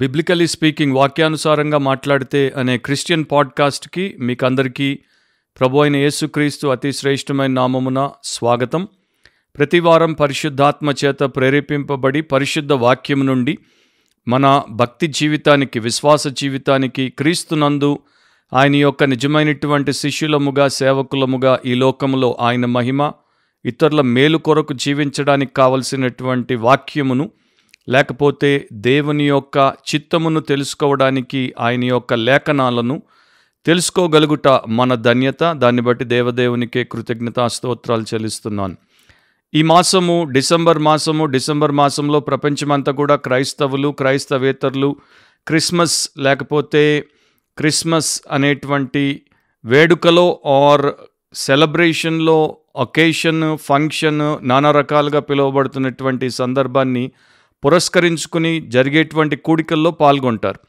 Biblically speaking వాక్యానుసారంగా మాట్లాడితే అనే క్రిస్టియన్ పాడ్కాస్ట్కి మీకందరికీ ప్రభు అయిన యేసుక్రీస్తు అతి శ్రేష్టమైన నామమున స్వాగతం ప్రతివారం పరిశుద్ధాత్మ చేత ప్రేరేపింపబడి పరిశుద్ధ వాక్యం నుండి మన భక్తి జీవితానికి విశ్వాస జీవితానికి క్రీస్తునందు ఆయన యొక్క నిజమైనటువంటి శిష్యులముగా సేవకులముగా ఈ లోకములో ఆయన మహిమ ఇతరుల మేలు కొరకు జీవించడానికి కావలసినటువంటి వాక్యమును లేకపోతే దేవుని యొక్క చిత్తమును తెలుసుకోవడానికి ఆయన యొక్క లేఖనాలను తెలుసుకోగలుగుట మన ధన్యత దాన్ని బట్టి దేవదేవునికే కృతజ్ఞతా స్తోత్రాలు చెల్లిస్తున్నాను ఈ మాసము డిసెంబర్ మాసము డిసెంబర్ మాసంలో ప్రపంచమంతా కూడా క్రైస్తవులు క్రైస్తవేతరులు క్రిస్మస్ లేకపోతే క్రిస్మస్ అనేటువంటి వేడుకలో ఆర్ సెలబ్రేషన్లో ఒకేషన్ ఫంక్షన్ నానా రకాలుగా పిలువబడుతున్నటువంటి సందర్భాన్ని పురస్కరించుకుని జరిగేటువంటి కూడికల్లో పాల్గొంటారు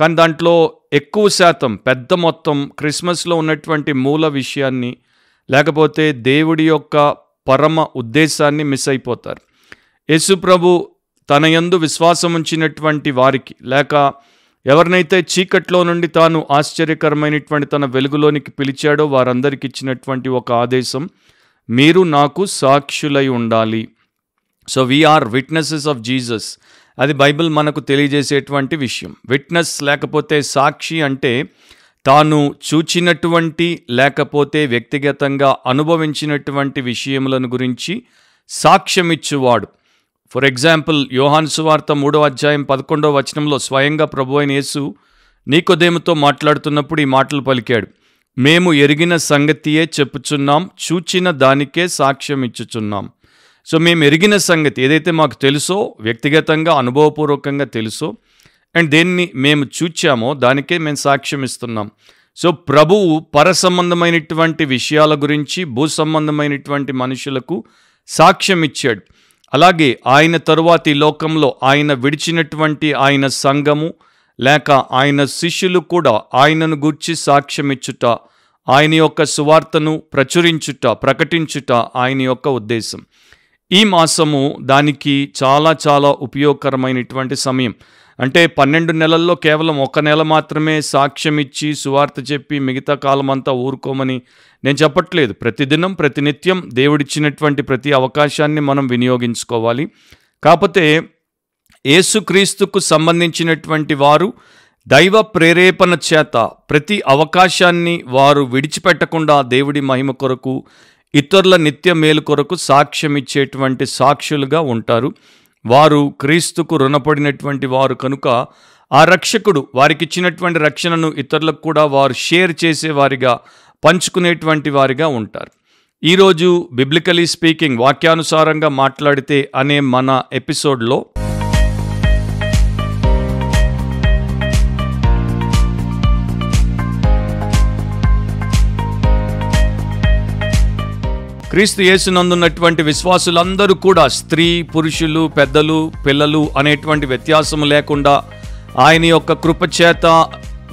కానీ దాంట్లో ఎక్కువ శాతం పెద్ద మొత్తం క్రిస్మస్లో ఉన్నటువంటి మూల విషయాన్ని లేకపోతే దేవుడి యొక్క పరమ ఉద్దేశాన్ని మిస్ అయిపోతారు యేసుప్రభు తన యందు విశ్వాసం ఉంచినటువంటి వారికి లేక ఎవరినైతే చీకట్లో నుండి తాను ఆశ్చర్యకరమైనటువంటి తన వెలుగులోనికి పిలిచాడో వారందరికి ఇచ్చినటువంటి ఒక ఆదేశం మీరు నాకు సాక్షులై ఉండాలి so we are witnesses of Jesus అది బైబిల్ మనకు తెలియజేసేటువంటి విషయం విట్నెస్ లేకపోతే సాక్షి అంటే తాను చూచినటువంటి లేకపోతే వ్యక్తిగతంగా అనుభవించినటువంటి విషయములను గురించి సాక్ష్యమిచ్చువాడు ఫర్ ఎగ్జాంపుల్ యోహాన్ సువార్త మూడో అధ్యాయం పదకొండో వచనంలో స్వయంగా ప్రభు అయిన యేసు నీకొదేమితో మాట్లాడుతున్నప్పుడు ఈ మాటలు పలికాడు మేము ఎరిగిన సంగతియే చెప్పుచున్నాం చూచిన దానికే సాక్ష్యం ఇచ్చుచున్నాం సో మేము ఎరిగిన సంగతి ఏదైతే మాకు తెలుసో వ్యక్తిగతంగా అనుభవపూర్వకంగా తెలుసో అండ్ దేన్ని మేము చూచామో దానికే మేము సాక్ష్యం ఇస్తున్నాం సో ప్రభువు పర సంబంధమైనటువంటి విషయాల గురించి భూ సంబంధమైనటువంటి మనుషులకు సాక్ష్యం ఇచ్చాడు అలాగే ఆయన తరువాత ఈ లోకంలో ఆయన విడిచినటువంటి ఆయన సంఘము లేక ఆయన శిష్యులు కూడా ఆయనను గూర్చి సాక్ష్యం ఇచ్చుట ఆయన యొక్క సువార్తను ప్రచురించుట ప్రకటించుట ఆయన యొక్క ఉద్దేశం ఈ మాసము దానికి చాలా చాలా ఉపయోగకరమైనటువంటి సమయం అంటే పన్నెండు నెలల్లో కేవలం ఒక నెల మాత్రమే సాక్ష్యం ఇచ్చి సువార్త చెప్పి మిగతా కాలం అంతా ఊరుకోమని నేను చెప్పట్లేదు ప్రతిదినం ప్రతినిత్యం దేవుడిచ్చినటువంటి ప్రతి అవకాశాన్ని మనం వినియోగించుకోవాలి కాకపోతే ఏసుక్రీస్తుకు సంబంధించినటువంటి వారు దైవ ప్రేరేపణ చేత ప్రతి అవకాశాన్ని వారు విడిచిపెట్టకుండా దేవుడి మహిమ కొరకు ఇతరుల నిత్య మేలు కొరకు సాక్ష్యమిచ్చేటువంటి సాక్షులుగా ఉంటారు వారు క్రీస్తుకు రుణపడినటువంటి వారు కనుక ఆ రక్షకుడు వారికిచ్చినటువంటి రక్షణను ఇతరులకు కూడా వారు షేర్ చేసేవారిగా పంచుకునేటువంటి వారిగా ఉంటారు ఈరోజు బిబ్లికలీ స్పీకింగ్ వాక్యానుసారంగా మాట్లాడితే అనే మన ఎపిసోడ్లో క్రీస్తు యేసునందున్నటువంటి విశ్వాసులందరూ కూడా స్త్రీ పురుషులు పెద్దలు పిల్లలు అనేటువంటి వ్యత్యాసం లేకుండా ఆయన యొక్క కృపచేత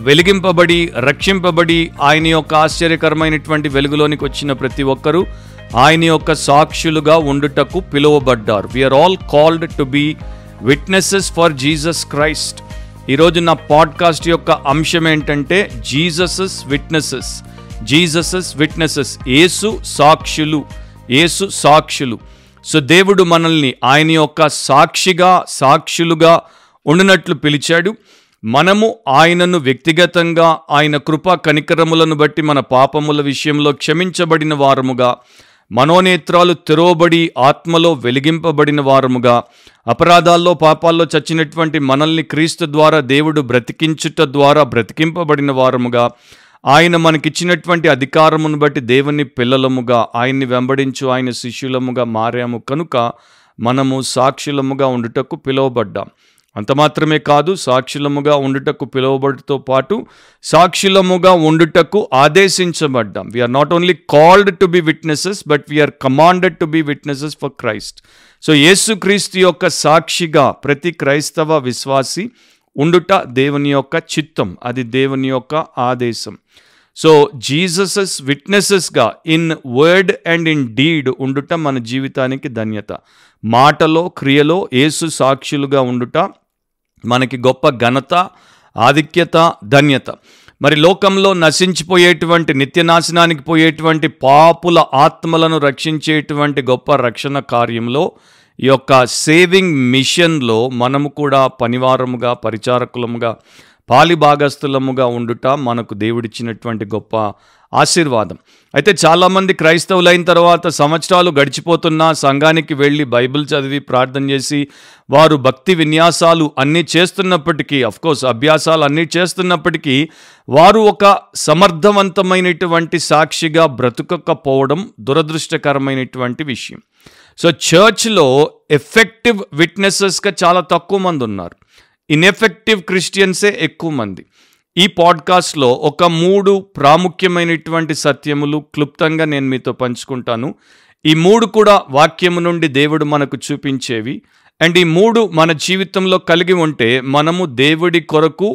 వెలిగింపబడి రక్షింపబడి ఆయన యొక్క ఆశ్చర్యకరమైనటువంటి వెలుగులోనికి వచ్చిన ప్రతి ఒక్కరూ ఆయన యొక్క సాక్షులుగా ఉండుటకు పిలువబడ్డారు we are all called to be witnesses for Jesus Christ ఈరోజు నా పాడ్కాస్ట్ యొక్క అంశం ఏంటంటే Jesus witnesses Jesus's witnesses Yesu సాక్షులు ఏసు సాక్షులు సో దేవుడు మనల్ని ఆయన యొక్క సాక్షిగా సాక్షులుగా ఉండినట్లు పిలిచాడు మనము ఆయనను వ్యక్తిగతంగా ఆయన కృపా కనికరములను బట్టి మన పాపముల విషయంలో క్షమించబడిన వారముగా మనోనేత్రాలు తెరవబడి ఆత్మలో వెలిగింపబడిన వారముగా అపరాధాల్లో పాపాల్లో చచ్చినటువంటి మనల్ని క్రీస్తు ద్వారా దేవుడు బ్రతికించుట ద్వారా బ్రతికింపబడిన వారముగా ఆయన మనకిచ్చినటువంటి అధికారమును బట్టి దేవుని పిల్లలముగా ఆయన్ని వెంబడించు ఆయన శిష్యులముగా మారాము కనుక మనము సాక్షులముగా ఉండుటకు పిలువబడ్డాం అంత మాత్రమే కాదు సాక్షులముగా ఉండుటకు పిలువబడితో పాటు సాక్షులముగా ఉండుటకు ఆదేశించబడ్డాం we are not only called to be witnesses but we are commanded to be witnesses for Christ so యేసుక్రీస్తు యొక్క సాక్షిగా ప్రతి క్రైస్తవ విశ్వాసి ఉండుట దేవుని యొక్క చిత్తం అది దేవుని యొక్క ఆదేశం సో జీససెస్ విట్నెసెస్గా in word and in deed ఉండుట మన జీవితానికి ధన్యత మాటలో క్రియలో ఏసు సాక్షులుగా ఉండుట మనకి గొప్ప ఘనత ఆధిక్యత ధన్యత మరి లోకంలో నశించిపోయేటువంటి నిత్యనాశనానికి పోయేటువంటి పాపుల ఆత్మలను రక్షించేటువంటి గొప్ప రక్షణ కార్యంలో యొక్క సేవింగ్ మిషన్లో మనము కూడా పనివారముగా పరిచారకులముగా పాలిభాగస్థులముగా ఉండుట మనకు దేవుడిచ్చినటువంటి గొప్ప ఆశీర్వాదం అయితే చాలామంది క్రైస్తవులైన తర్వాత సంవత్సరాలు గడిచిపోతున్నా సంఘానికి వెళ్ళి బైబిల్ చదివి ప్రార్థన చేసి వారు భక్తి విన్యాసాలు అన్నీ చేస్తున్నప్పటికీ అఫ్కోర్స్ అభ్యాసాలు అన్నీ చేస్తున్నప్పటికీ వారు ఒక సమర్థవంతమైనటువంటి సాక్షిగా బ్రతుకకపోవడం దురదృష్టకరమైనటువంటి విషయం సో చర్చ్లో ఎఫెక్టివ్ విట్నెసెస్గా చాలా తక్కువ మంది ఉన్నారు ఇన్ఎఫెక్టివ్ క్రిస్టియన్సే ఎక్కువ మంది ఈ పాడ్కాస్ట్లో ఒక మూడు ప్రాముఖ్యమైనటువంటి సత్యములు క్లుప్తంగా నేను మీతో పంచుకుంటాను ఈ మూడు కూడా వాక్యము నుండి దేవుడు మనకు చూపించేవి అండ్ ఈ మూడు మన జీవితంలో కలిగి ఉంటే మనము దేవుడి కొరకు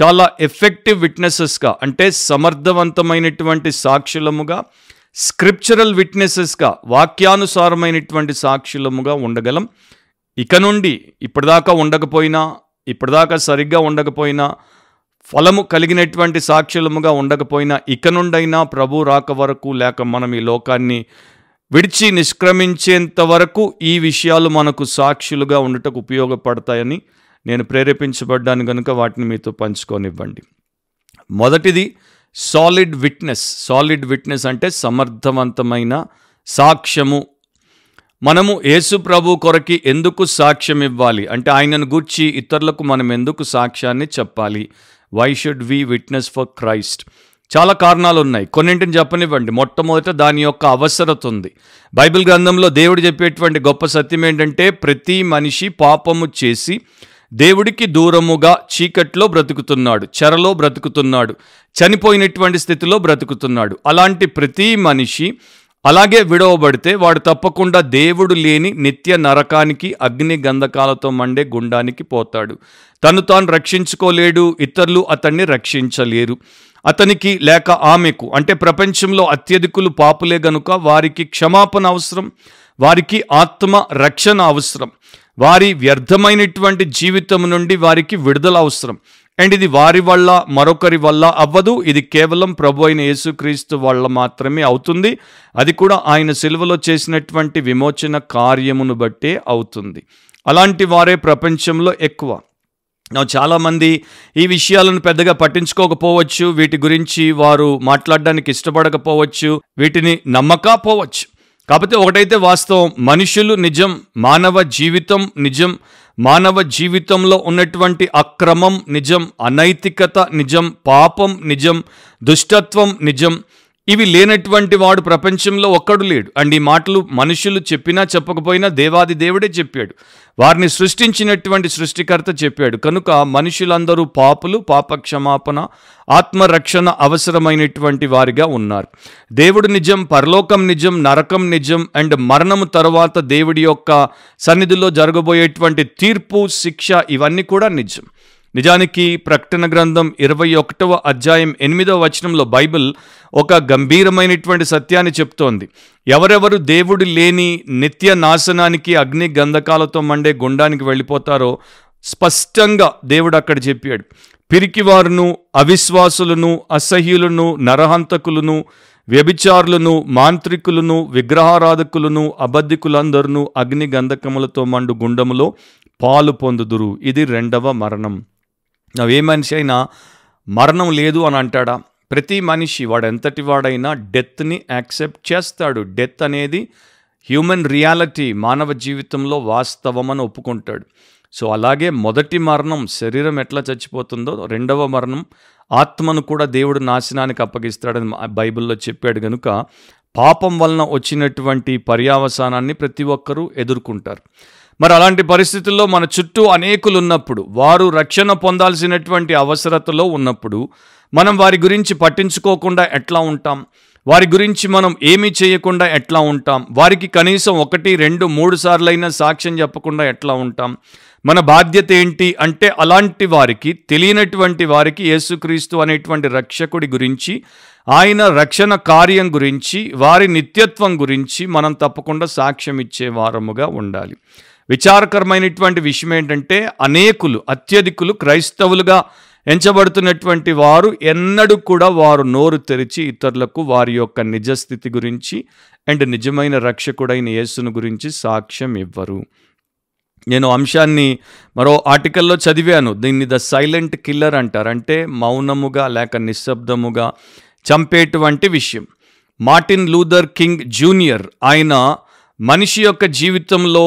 చాలా ఎఫెక్టివ్ విట్నెసెస్గా అంటే సమర్థవంతమైనటువంటి సాక్షులముగా స్క్రిప్చరల్ విట్నెసెస్గా వాక్యానుసారమైనటువంటి సాక్షులముగా ఉండగలం ఇక నుండి ఇప్పటిదాకా ఉండకపోయినా ఇప్పటిదాకా సరిగ్గా ఉండకపోయినా ఫలము కలిగినటువంటి సాక్షులముగా ఉండకపోయినా ఇక నుండైనా ప్రభు రాక వరకు లేక మనం ఈ లోకాన్ని విడిచి నిష్క్రమించేంత వరకు ఈ విషయాలు మనకు సాక్షులుగా ఉండటకు ఉపయోగపడతాయని నేను ప్రేరేపించబడ్డాను కనుక వాటిని మీతో పంచుకొనివ్వండి మొదటిది సాలిడ్ విట్నెస్ సాలిడ్ విట్నెస్ అంటే సమర్థవంతమైన సాక్ష్యము మనము యేసు ప్రభు కొరకి ఎందుకు సాక్ష్యం ఇవ్వాలి అంటే ఆయనను గూర్చి ఇతరులకు మనం ఎందుకు సాక్ష్యాన్ని చెప్పాలి why should we witness for Christ చాలా కారణాలు ఉన్నాయి కొన్నింటిని చెప్పనివ్వండి మొట్టమొదట దాని యొక్క అవసరత ఉంది బైబిల్ గ్రంథంలో దేవుడు చెప్పేటువంటి గొప్ప సత్యం ఏంటంటే ప్రతి మనిషి పాపము చేసి దేవుడికి దూరముగా చీకట్లో బ్రతుకుతున్నాడు చెరలో బ్రతుకుతున్నాడు చనిపోయినటువంటి స్థితిలో బ్రతుకుతున్నాడు అలాంటి ప్రతి మనిషి అలాగే విడవబడితే వాడు తప్పకుండా దేవుడు లేని నిత్య నరకానికి అగ్ని గంధకాలతో మండే గుండానికి పోతాడు తను తాను రక్షించుకోలేడు ఇతరులు అతన్ని రక్షించలేరు అతనికి లేక ఆమెకు అంటే ప్రపంచంలో అత్యధికులు పాపులే గనుక వారికి క్షమాపణ అవసరం వారికి ఆత్మ రక్షణ అవసరం వారి వ్యర్థమైనటువంటి జీవితం నుండి వారికి విడుదల అవసరం అండ్ ఇది వారి వల్ల మరొకరి వల్ల అవ్వదు ఇది కేవలం ప్రభు అయిన యేసుక్రీస్తు వల్ల మాత్రమే అవుతుంది అది కూడా ఆయన సిలువలో చేసినటువంటి విమోచన కార్యమును బట్టే అవుతుంది అలాంటి వారే ప్రపంచంలో ఎక్కువ చాలామంది ఈ విషయాలను పెద్దగా పట్టించుకోకపోవచ్చు వీటి గురించి వారు మాట్లాడడానికి ఇష్టపడకపోవచ్చు వీటిని నమ్మకపోవచ్చు కాకపోతే ఒకటైతే వాస్తవం మనుషులు నిజం మానవ జీవితం నిజం మానవ జీవితంలో ఉన్నటువంటి అక్రమం నిజం అనైతికత నిజం పాపం నిజం దుష్టత్వం నిజం ఇవి లేనటువంటి వాడు ప్రపంచంలో ఒక్కడు లేడు అండ్ ఈ మాటలు మనుషులు చెప్పినా చెప్పకపోయినా దేవాది దేవుడే చెప్పాడు వారిని సృష్టించినటువంటి సృష్టికర్త చెప్పాడు కనుక మనుషులందరూ పాపులు పాపక్షమాపణ ఆత్మరక్షణ అవసరమైనటువంటి వారిగా ఉన్నారు దేవుడు నిజం పరలోకం నిజం నరకం నిజం అండ్ మరణము తరువాత దేవుడి యొక్క సన్నిధిలో జరగబోయేటువంటి తీర్పు శిక్ష ఇవన్నీ కూడా నిజం నిజానికి ప్రకటన గ్రంథం ఇరవై ఒకటవ అధ్యాయం ఎనిమిదవ వచనంలో బైబిల్ ఒక గంభీరమైనటువంటి సత్యాన్ని చెప్తోంది ఎవరెవరు దేవుడు లేని నిత్య నాశనానికి అగ్ని గంధకాలతో మండే గుండానికి వెళ్ళిపోతారో స్పష్టంగా దేవుడు అక్కడ చెప్పాడు పిరికివారును అవిశ్వాసులను అసహ్యులను నరహంతకులను వ్యభిచారులను మాంత్రికులను విగ్రహారాధకులను అబద్ధికులందరూ అగ్ని గంధకములతో మండు గుండములో పాలు పొందుదురు ఇది రెండవ మరణం నువ్వు ఏ మనిషి అయినా మరణం లేదు అని అంటాడా ప్రతి మనిషి వాడెంతటి వాడైనా డెత్ని యాక్సెప్ట్ చేస్తాడు డెత్ అనేది హ్యూమన్ రియాలిటీ మానవ జీవితంలో వాస్తవం అని ఒప్పుకుంటాడు సో అలాగే మొదటి మరణం శరీరం ఎట్లా చచ్చిపోతుందో రెండవ మరణం ఆత్మను కూడా దేవుడు నాశనానికి అప్పగిస్తాడని బైబిల్లో చెప్పాడు కనుక పాపం వలన వచ్చినటువంటి పర్యావసానాన్ని ప్రతి ఒక్కరూ ఎదుర్కొంటారు మరి అలాంటి పరిస్థితుల్లో మన చుట్టూ అనేకులు ఉన్నప్పుడు వారు రక్షణ పొందాల్సినటువంటి అవసరతలో ఉన్నప్పుడు మనం వారి గురించి పట్టించుకోకుండా ఎట్లా ఉంటాం వారి గురించి మనం ఏమీ చేయకుండా ఎట్లా ఉంటాం వారికి కనీసం ఒకటి రెండు మూడు సార్లైనా సాక్ష్యం చెప్పకుండా ఎట్లా ఉంటాం మన బాధ్యత ఏంటి అంటే అలాంటి వారికి తెలియనటువంటి వారికి యేసుక్రీస్తు అనేటువంటి రక్షకుడి గురించి ఆయన రక్షణ కార్యం గురించి వారి నిత్యత్వం గురించి మనం తప్పకుండా సాక్ష్యం ఇచ్చే వారముగా ఉండాలి విచారకరమైనటువంటి విషయం ఏంటంటే అనేకులు అత్యధికులు క్రైస్తవులుగా ఎంచబడుతున్నటువంటి వారు ఎన్నడూ కూడా వారు నోరు తెరిచి ఇతరులకు వారి యొక్క నిజస్థితి గురించి అండ్ నిజమైన రక్షకుడైన యేసును గురించి సాక్ష్యం ఇవ్వరు నేను అంశాన్ని మరో ఆర్టికల్లో చదివాను దీన్ని ద సైలెంట్ కిల్లర్ అంటారు అంటే మౌనముగా లేక నిశ్శబ్దముగా చంపేటువంటి విషయం మార్టిన్ లూథర్ కింగ్ జూనియర్ ఆయన మనిషి యొక్క జీవితంలో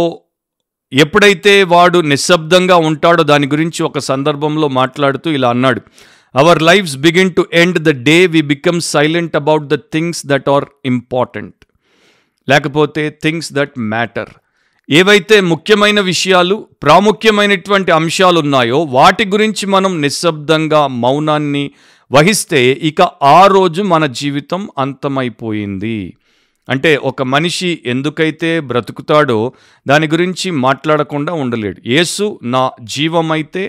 ఎప్పుడైతే వాడు నిశ్శబ్దంగా ఉంటాడో దాని గురించి ఒక సందర్భంలో మాట్లాడుతూ ఇలా అన్నాడు our lives begin to end the day we become silent about the things that are important లేకపోతే థింగ్స్ దట్ మ్యాటర్ ఏవైతే ముఖ్యమైన విషయాలు ప్రాముఖ్యమైనటువంటి అంశాలు ఉన్నాయో వాటి గురించి మనం నిశ్శబ్దంగా మౌనాన్ని వహిస్తే ఇక ఆ రోజు మన జీవితం అంతమైపోయింది అంటే ఒక మనిషి ఎందుకైతే బ్రతుకుతాడో దాని గురించి మాట్లాడకుండా ఉండలేడు ఏసు నా జీవమైతే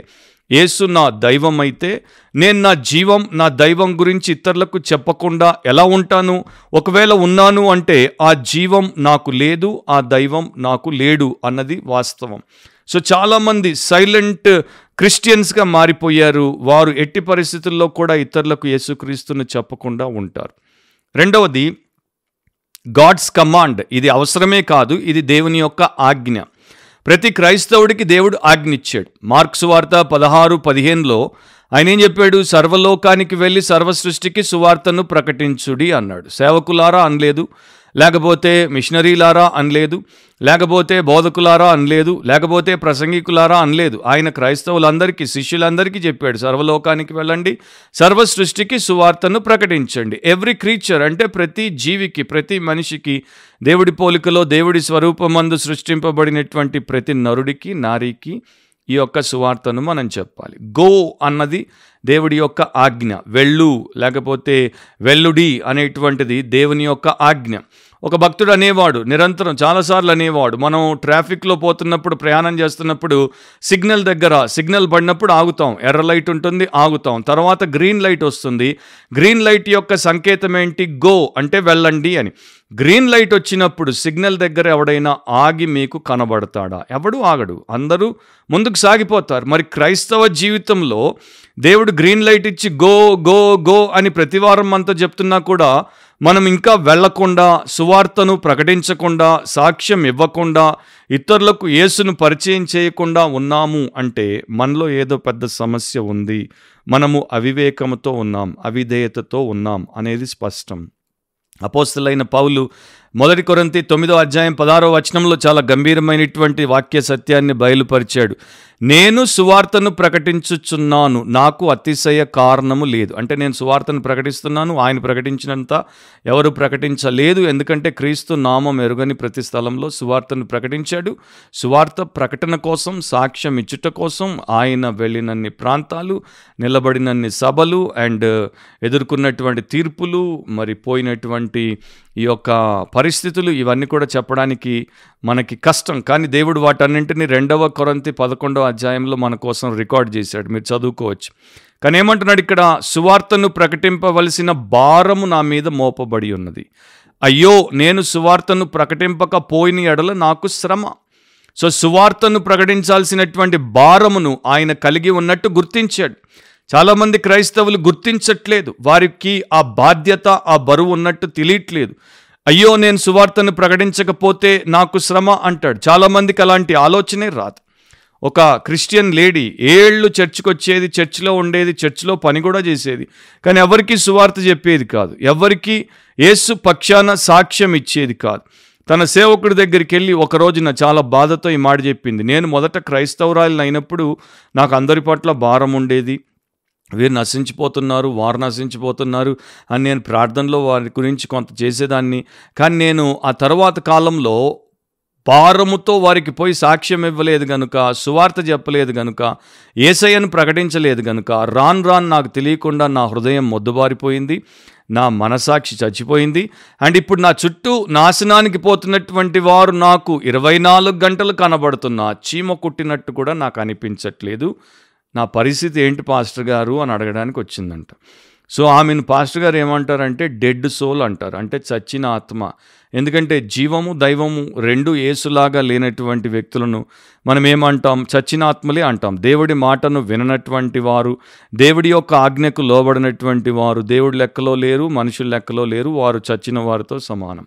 ఏసు నా దైవం అయితే నేను నా జీవం నా దైవం గురించి ఇతరులకు చెప్పకుండా ఎలా ఉంటాను ఒకవేళ ఉన్నాను అంటే ఆ జీవం నాకు లేదు ఆ దైవం నాకు లేడు అన్నది వాస్తవం సో చాలామంది సైలెంట్ క్రిస్టియన్స్గా మారిపోయారు వారు ఎట్టి పరిస్థితుల్లో కూడా ఇతరులకు యేసుక్రీస్తుని చెప్పకుండా ఉంటారు రెండవది గాడ్స్ కమాండ్ ఇది అవసరమే కాదు ఇది దేవుని యొక్క ఆజ్ఞ ప్రతి క్రైస్తవుడికి దేవుడు ఆజ్ఞిచ్చాడు మార్క్స్ వార్త పదహారు పదిహేనులో ఆయన ఏం చెప్పాడు సర్వలోకానికి వెళ్ళి సర్వసృష్టికి సువార్తను ప్రకటించుడి అన్నాడు సేవకులారా అనలేదు లేకపోతే మిషనరీలారా అనలేదు లేకపోతే బోధకులారా అనలేదు లేకపోతే ప్రసంగికులారా అనలేదు ఆయన క్రైస్తవులందరికీ శిష్యులందరికీ చెప్పాడు సర్వలోకానికి వెళ్ళండి సర్వ సృష్టికి సువార్తను ప్రకటించండి ఎవ్రీ క్రీచర్ అంటే ప్రతి జీవికి ప్రతి మనిషికి దేవుడి పోలికలో దేవుడి స్వరూపమందు సృష్టింపబడినటువంటి ప్రతి నరుడికి నారీకి ఈ యొక్క సువార్తను మనం చెప్పాలి గో అన్నది దేవుడి యొక్క ఆజ్ఞ వెళ్ళు లేకపోతే వెల్లుడి అనేటువంటిది దేవుని యొక్క ఆజ్ఞ ఒక భక్తుడు అనేవాడు నిరంతరం చాలాసార్లు అనేవాడు మనం ట్రాఫిక్లో పోతున్నప్పుడు ప్రయాణం చేస్తున్నప్పుడు సిగ్నల్ దగ్గర సిగ్నల్ పడినప్పుడు ఆగుతాం ఎర్ర లైట్ ఉంటుంది ఆగుతాం తర్వాత గ్రీన్ లైట్ వస్తుంది గ్రీన్ లైట్ యొక్క సంకేతం ఏంటి గో అంటే వెళ్ళండి అని గ్రీన్ లైట్ వచ్చినప్పుడు సిగ్నల్ దగ్గర ఎవడైనా ఆగి మీకు కనబడతాడా ఎవడు ఆగడు అందరూ ముందుకు సాగిపోతారు మరి క్రైస్తవ జీవితంలో దేవుడు గ్రీన్ లైట్ ఇచ్చి గో గో గో అని ప్రతివారం అంతా చెప్తున్నా కూడా మనం ఇంకా వెళ్లకుండా సువార్తను ప్రకటించకుండా సాక్ష్యం ఇవ్వకుండా ఇతరులకు యేసును పరిచయం చేయకుండా ఉన్నాము అంటే మనలో ఏదో పెద్ద సమస్య ఉంది మనము అవివేకంతో ఉన్నాం అవిధేయతతో ఉన్నాం అనేది స్పష్టం అపోస్తులైన పౌలు మొదటి కొరంతి తొమ్మిదో అధ్యాయం పదారో వచనంలో చాలా గంభీరమైనటువంటి వాక్య సత్యాన్ని బయలుపరిచాడు నేను సువార్తను ప్రకటించుచున్నాను నాకు అతిశయ కారణము లేదు అంటే నేను సువార్తను ప్రకటిస్తున్నాను ఆయన ప్రకటించినంత ఎవరు ప్రకటించలేదు ఎందుకంటే క్రీస్తు నామం ఎరుగని ప్రతి స్థలంలో సువార్తను ప్రకటించాడు సువార్త ప్రకటన కోసం సాక్ష్యం ఇచ్చుట కోసం ఆయన వెళ్ళినన్ని ప్రాంతాలు నిలబడినన్ని సభలు అండ్ ఎదుర్కొన్నటువంటి తీర్పులు మరి పోయినటువంటి ఈ యొక్క పరిస్థితులు ఇవన్నీ కూడా చెప్పడానికి మనకి కష్టం కానీ దేవుడు వాటన్నింటినీ రెండవ కొరంతి పదకొండవ అధ్యాయంలో మన కోసం రికార్డ్ చేశాడు మీరు చదువుకోవచ్చు కానీ ఏమంటున్నాడు ఇక్కడ సువార్తను ప్రకటింపవలసిన భారము నా మీద మోపబడి ఉన్నది అయ్యో నేను సువార్తను ప్రకటింపకపోయిన ఎడల నాకు శ్రమ సో సువార్తను ప్రకటించాల్సినటువంటి భారమును ఆయన కలిగి ఉన్నట్టు గుర్తించాడు చాలామంది క్రైస్తవులు గుర్తించట్లేదు వారికి ఆ బాధ్యత ఆ బరువు ఉన్నట్టు తెలియట్లేదు అయ్యో నేను సువార్తను ప్రకటించకపోతే నాకు శ్రమ అంటాడు చాలామందికి అలాంటి ఆలోచనే రాదు ఒక క్రిస్టియన్ లేడీ ఏళ్ళు చర్చ్కి వచ్చేది చర్చ్లో ఉండేది చర్చ్లో పని కూడా చేసేది కానీ ఎవరికి సువార్త చెప్పేది కాదు ఎవరికి ఏసు పక్షాన సాక్ష్యం ఇచ్చేది కాదు తన సేవకుడి దగ్గరికి వెళ్ళి ఒకరోజు నా చాలా బాధతో ఈ మాట చెప్పింది నేను మొదట క్రైస్తవురాలు అయినప్పుడు నాకు అందరి పట్ల భారం ఉండేది వీరు నశించిపోతున్నారు వారు నశించిపోతున్నారు అని నేను ప్రార్థనలో వారి గురించి కొంత చేసేదాన్ని కానీ నేను ఆ తర్వాత కాలంలో భారముతో వారికి పోయి సాక్ష్యం ఇవ్వలేదు గనుక సువార్త చెప్పలేదు గనుక ఏసయ్యను ప్రకటించలేదు గనుక రాన్ రాన్ నాకు తెలియకుండా నా హృదయం మొద్దుబారిపోయింది నా మనసాక్షి చచ్చిపోయింది అండ్ ఇప్పుడు నా చుట్టూ నాశనానికి పోతున్నటువంటి వారు నాకు ఇరవై నాలుగు గంటలు కనబడుతున్న చీమ కుట్టినట్టు కూడా నాకు అనిపించట్లేదు నా పరిస్థితి ఏంటి పాస్టర్ గారు అని అడగడానికి వచ్చిందంట సో ఆమెను పాస్టర్ గారు ఏమంటారంటే డెడ్ సోల్ అంటారు అంటే చచ్చిన ఆత్మ ఎందుకంటే జీవము దైవము రెండు ఏసులాగా లేనటువంటి వ్యక్తులను మనం ఏమంటాం చచ్చిన ఆత్మలే అంటాం దేవుడి మాటను విననటువంటి వారు దేవుడి యొక్క ఆజ్ఞకు లోబడినటువంటి వారు దేవుడి లెక్కలో లేరు మనుషుల లెక్కలో లేరు వారు చచ్చిన వారితో సమానం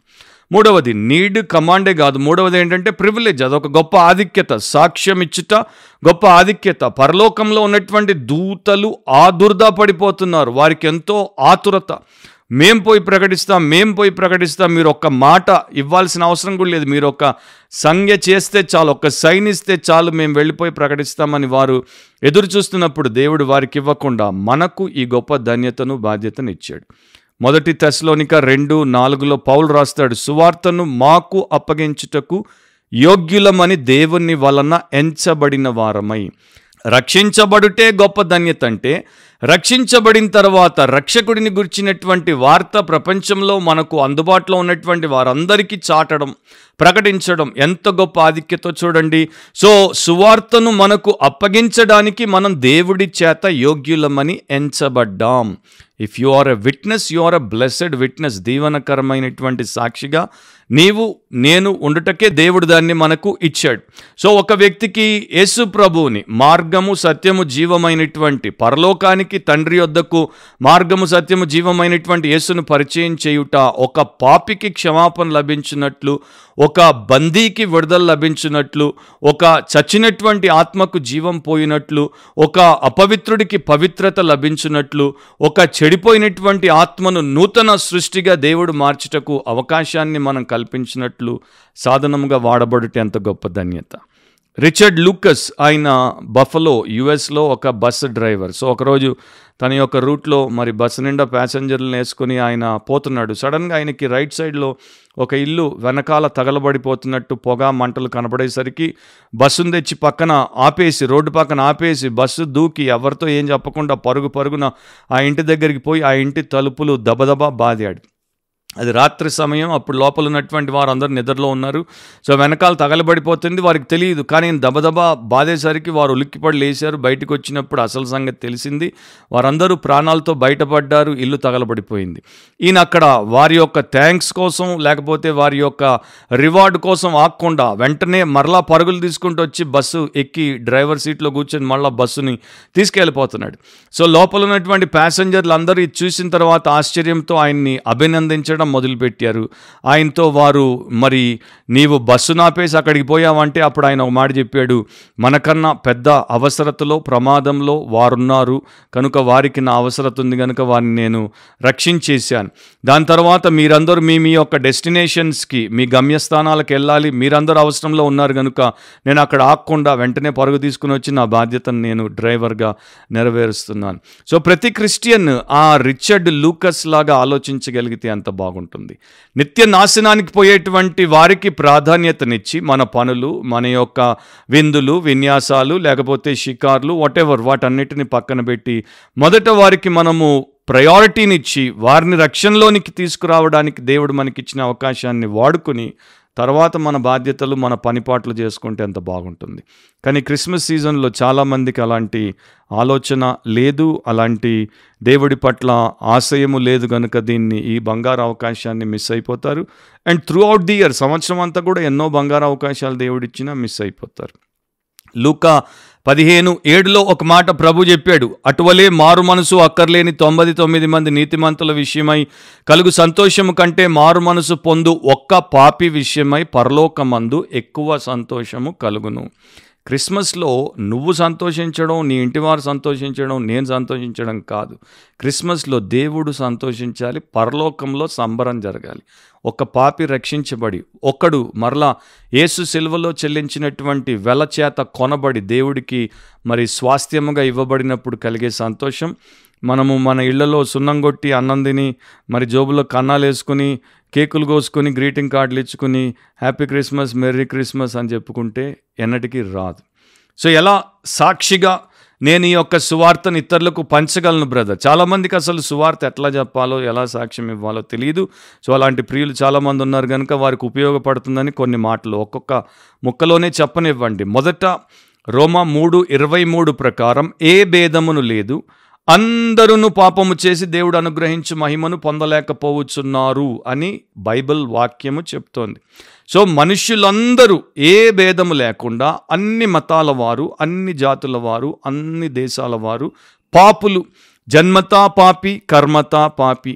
మూడవది నీడ్ కమాండే కాదు మూడవది ఏంటంటే ప్రివిలేజ్ అదొక గొప్ప ఆధిక్యత సాక్ష్యం ఇచ్చుట గొప్ప ఆధిక్యత పరలోకంలో ఉన్నటువంటి దూతలు ఆదుర్దా పడిపోతున్నారు వారికి ఎంతో ఆతురత మేం పోయి ప్రకటిస్తాం మేం పోయి ప్రకటిస్తాం మీరు ఒక్క మాట ఇవ్వాల్సిన అవసరం కూడా లేదు మీరు ఒక సంజ్ఞ చేస్తే చాలు ఒక్క సైన్ ఇస్తే చాలు మేము వెళ్ళిపోయి ప్రకటిస్తామని వారు ఎదురు చూస్తున్నప్పుడు దేవుడు వారికి ఇవ్వకుండా మనకు ఈ గొప్ప ధన్యతను బాధ్యతను ఇచ్చాడు మొదటి తెశలోనిక రెండు నాలుగులో పౌలు రాస్తాడు సువార్తను మాకు అప్పగించుటకు యోగ్యులమని దేవుని వలన ఎంచబడిన వారమై రక్షించబడుటే గొప్ప ధన్యత అంటే రక్షించబడిన తర్వాత రక్షకుడిని గుర్చినటువంటి వార్త ప్రపంచంలో మనకు అందుబాటులో ఉన్నటువంటి వారందరికీ చాటడం ప్రకటించడం ఎంత గొప్ప ఆధిక్యతో చూడండి సో సువార్తను మనకు అప్పగించడానికి మనం దేవుడి చేత యోగ్యులమని ఎంచబడ్డాం if you are a witness you are a blessed witness దీవనకరమైనటువంటి సాక్షిగా నీవు నేను ఉండుటకే దేవుడు దాన్ని మనకు ఇచ్చాడు సో ఒక వ్యక్తికి యేసు ప్రభువుని మార్గము సత్యము జీవమైనటువంటి పరలోకానికి తండ్రి వద్దకు మార్గము సత్యము జీవమైనటువంటి యేసును పరిచయం చేయుట ఒక పాపికి క్షమాపణ లభించినట్లు ఒక బందీకి విడుదల లభించినట్లు ఒక చచ్చినటువంటి ఆత్మకు జీవం పోయినట్లు ఒక అపవిత్రుడికి పవిత్రత లభించినట్లు ఒక చెడిపోయినటువంటి ఆత్మను నూతన సృష్టిగా దేవుడు మార్చుటకు అవకాశాన్ని మనం కల్పించినట్లు సాధనముగా వాడబడుట ఎంత గొప్ప ధన్యత రిచర్డ్ లూకస్ ఆయన బఫలో యుఎస్లో ఒక బస్ డ్రైవర్ సో ఒకరోజు తన యొక్క రూట్లో మరి బస్సు నిండా ప్యాసింజర్లను వేసుకుని ఆయన పోతున్నాడు సడన్గా ఆయనకి రైట్ సైడ్లో ఒక ఇల్లు వెనకాల తగలబడిపోతున్నట్టు పొగ మంటలు కనబడేసరికి బస్సును తెచ్చి పక్కన ఆపేసి రోడ్డు పక్కన ఆపేసి బస్సు దూకి ఎవరితో ఏం చెప్పకుండా పరుగు పరుగున ఆ ఇంటి దగ్గరికి పోయి ఆ ఇంటి తలుపులు దబదబా బాదాడు అది రాత్రి సమయం అప్పుడు లోపల ఉన్నటువంటి వారందరూ నిద్రలో ఉన్నారు సో వెనకాల తగలబడిపోతుంది వారికి తెలియదు కానీ దబదబా బాధేసరికి వారు ఉలిక్కిపడి లేచారు బయటకు వచ్చినప్పుడు అసలు సంగతి తెలిసింది వారందరూ ప్రాణాలతో బయటపడ్డారు ఇల్లు తగలబడిపోయింది ఈయన అక్కడ వారి యొక్క థ్యాంక్స్ కోసం లేకపోతే వారి యొక్క రివార్డ్ కోసం ఆకుండా వెంటనే మరలా పరుగులు తీసుకుంటూ వచ్చి బస్సు ఎక్కి డ్రైవర్ సీట్లో కూర్చొని మళ్ళీ బస్సుని తీసుకెళ్ళిపోతున్నాడు సో లోపల ఉన్నటువంటి ప్యాసింజర్లు అందరూ చూసిన తర్వాత ఆశ్చర్యంతో ఆయన్ని అభినందించడం మాట్లాడడం మొదలుపెట్టారు ఆయనతో వారు మరి నీవు బస్సు నాపేసి అక్కడికి పోయావంటే అప్పుడు ఆయన ఒక మాట చెప్పాడు మనకన్నా పెద్ద అవసరతలో ప్రమాదంలో వారున్నారు కనుక వారికి నా అవసరత ఉంది కనుక వారిని నేను రక్షించేశాను దాని తర్వాత మీరందరూ మీ మీ యొక్క డెస్టినేషన్స్కి మీ గమ్యస్థానాలకు వెళ్ళాలి మీరందరూ అవసరంలో ఉన్నారు కనుక నేను అక్కడ ఆకుండా వెంటనే పరుగు తీసుకుని వచ్చి నా బాధ్యతను నేను డ్రైవర్గా నెరవేరుస్తున్నాను సో ప్రతి క్రిస్టియన్ ఆ రిచర్డ్ లూకస్ లాగా ఆలోచించగలిగితే అంత బాగుంటుంది బాగుంటుంది నిత్య నాశనానికి పోయేటువంటి వారికి ప్రాధాన్యతనిచ్చి మన పనులు మన యొక్క విందులు విన్యాసాలు లేకపోతే షికార్లు వాటెవర్ వాటన్నిటిని పక్కన పెట్టి మొదట వారికి మనము ప్రయారిటీనిచ్చి వారిని రక్షణలోనికి తీసుకురావడానికి దేవుడు మనకిచ్చిన అవకాశాన్ని వాడుకుని తర్వాత మన బాధ్యతలు మన పనిపాట్లు చేసుకుంటే ఎంత బాగుంటుంది కానీ క్రిస్మస్ సీజన్లో చాలామందికి అలాంటి ఆలోచన లేదు అలాంటి దేవుడి పట్ల ఆశయము లేదు కనుక దీన్ని ఈ బంగారు అవకాశాన్ని మిస్ అయిపోతారు and throughout the year సంవత్సరం అంతా కూడా ఎన్నో బంగారు అవకాశాలు దేవుడిచ్చినా మిస్ అయిపోతారు లూకా పదిహేను ఏడులో ఒక మాట ప్రభు చెప్పాడు అటువలే మారు మనసు అక్కర్లేని తొంభై తొమ్మిది మంది నీతిమంతుల విషయమై కలుగు సంతోషము కంటే మారు మనసు పొందు ఒక్క పాపి విషయమై పరలోకమందు ఎక్కువ సంతోషము కలుగును క్రిస్మస్లో నువ్వు సంతోషించడం నీ ఇంటివారు సంతోషించడం నేను సంతోషించడం కాదు క్రిస్మస్లో దేవుడు సంతోషించాలి పరలోకంలో సంబరం జరగాలి ఒక పాపి రక్షించబడి ఒకడు మరలా ఏసు సిల్వలో చెల్లించినటువంటి వెలచేత కొనబడి దేవుడికి మరి స్వాస్థ్యముగా ఇవ్వబడినప్పుడు కలిగే సంతోషం మనము మన ఇళ్లలో సున్నం కొట్టి అన్నం తిని మరి జోబులో కన్నాలు వేసుకుని కేకులు కోసుకొని గ్రీటింగ్ కార్డులు ఇచ్చుకుని హ్యాపీ క్రిస్మస్ మెర్రీ క్రిస్మస్ అని చెప్పుకుంటే ఎన్నటికీ రాదు సో ఎలా సాక్షిగా నేను ఈ యొక్క సువార్తను ఇతరులకు పంచగలను బ్రదర్ చాలామందికి అసలు సువార్త ఎట్లా చెప్పాలో ఎలా సాక్ష్యం ఇవ్వాలో తెలియదు సో అలాంటి ప్రియులు చాలామంది ఉన్నారు కనుక వారికి ఉపయోగపడుతుందని కొన్ని మాటలు ఒక్కొక్క ముక్కలోనే చెప్పనివ్వండి మొదట రోమా మూడు ఇరవై మూడు ప్రకారం ఏ భేదమును లేదు అందరూ పాపము చేసి దేవుడు అనుగ్రహించి మహిమను పొందలేకపోవచ్చున్నారు అని బైబిల్ వాక్యము చెప్తోంది సో మనుష్యులందరూ ఏ భేదము లేకుండా అన్ని మతాల వారు అన్ని జాతుల వారు అన్ని దేశాల వారు పాపులు జన్మతా పాపి కర్మతా పాపి